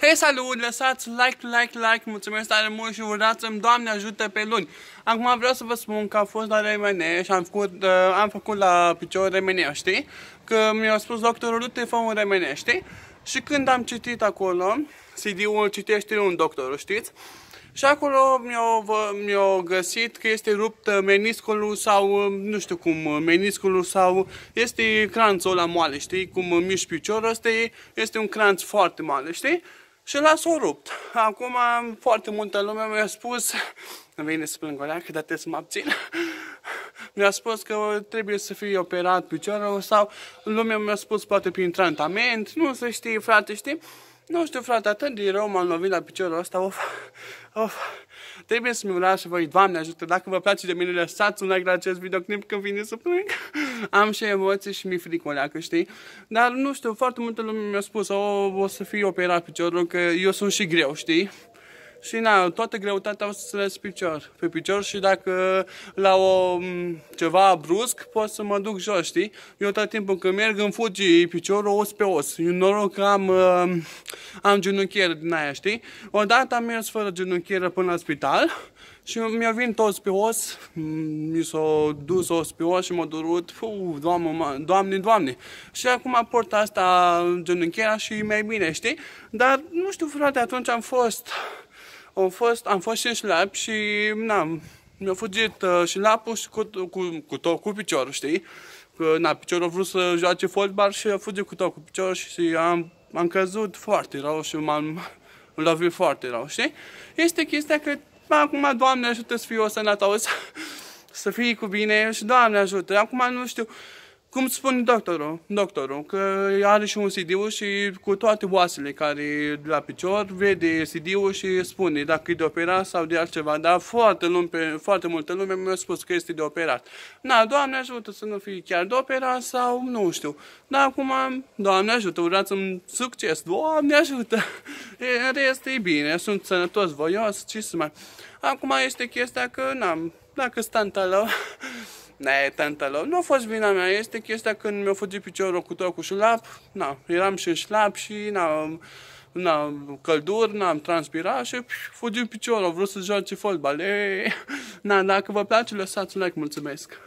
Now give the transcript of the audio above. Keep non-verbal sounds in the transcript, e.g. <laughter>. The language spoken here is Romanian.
Hei, salut! Lăsați like, like, like, mulțumesc tare mult și urlați-mi Doamne ajută pe luni! Acum vreau să vă spun că am fost la RMN și am făcut, uh, am făcut la picior RMN, știi? Că mi-a spus doctorul, du-te, fă un RMN, știi? Și când am citit acolo, CD-ul citește un doctor, știți? Și acolo mi a mi găsit că este rupt uh, meniscolul sau, uh, nu știu cum, uh, meniscolul sau este cranțul la moale, știi? Cum mișc piciorul ăsta, este un cranț foarte moale, știi? și l-a rupt. Acum foarte multă lume mi-a spus, vine să plâng alea, că dar să mă abțin. Mi-a spus că trebuie să fie operat piciorul sau lumea mi-a spus poate prin tratament, nu se știe frate, știi? Nu știu frate, atât de rău m-am lovit la piciorul ăsta, of, of. Trebuie să-mi urați și voi, Doamne ajută, dacă vă place de mine, lăsați un like la acest videoclip când vine să plâng. <laughs> Am și emoții și mi frică o leacă, știi? Dar nu știu, foarte multă lume mi-a spus, o, o să fiu operat piciorul, că eu sunt și greu, știi? Și na, toată greutatea o să se picior, pe picior și dacă la o, ceva brusc pot să mă duc jos, știi? Eu tot timpul când merg îmi fugi piciorul os pe os. Eu noroc că am, am genunchieră din aia, știi? Odată am mers fără genunchieră până la spital și mi-a venit os pe os, mi s-a dus os pe os și m-a durut, Puh, doamne, doamne, doamne. Și acum port asta genunchiera și mai bine, știi? Dar nu știu, frate, atunci am fost am fost, am fost și în șlap și n-am, mi-a fugit uh, și lapul și cu, cu, cu, tot, cu piciorul, știi? Că, na, piciorul a vrut să joace fotbal și a fugit cu tot cu piciorul și am, am căzut foarte rău și m-am lovit foarte rău, știi? Este chestia că acum, Doamne ajută să fiu o sănătos, <laughs> să fii cu bine și Doamne ajută. Acum nu știu, cum spune doctorul, doctorul, că are și un CD-ul și cu toate oasele care de la picior, vede CD-ul și spune dacă e de operat sau de altceva, dar foarte, lume, foarte multă lume mi-a spus că este de operat. Na, Doamne ajută să nu fie chiar de operat sau nu știu. Dar acum, Doamne ajută, urați-mi succes, Doamne ajută. <laughs> În rest e bine, sunt sănătos, voios, ce să mai... Acum este chestia că n-am, dacă stan la. <laughs> Ne, lor, nu a fost vina mea, este chestia când mi-a fugit piciorul cu tot cu șlap, na, eram și în șlap și na, na, călduri, n-am transpirat și fugit piciorul, vreau să joace fotbal. E, na, dacă vă place, lăsați un like, mulțumesc!